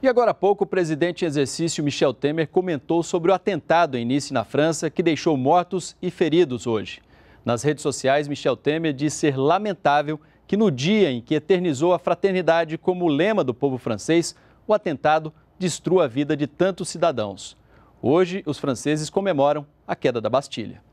E agora há pouco, o presidente em exercício Michel Temer comentou sobre o atentado em Nice, na França, que deixou mortos e feridos hoje. Nas redes sociais, Michel Temer diz ser lamentável que no dia em que eternizou a fraternidade como lema do povo francês, o atentado destrua a vida de tantos cidadãos. Hoje, os franceses comemoram a queda da Bastilha.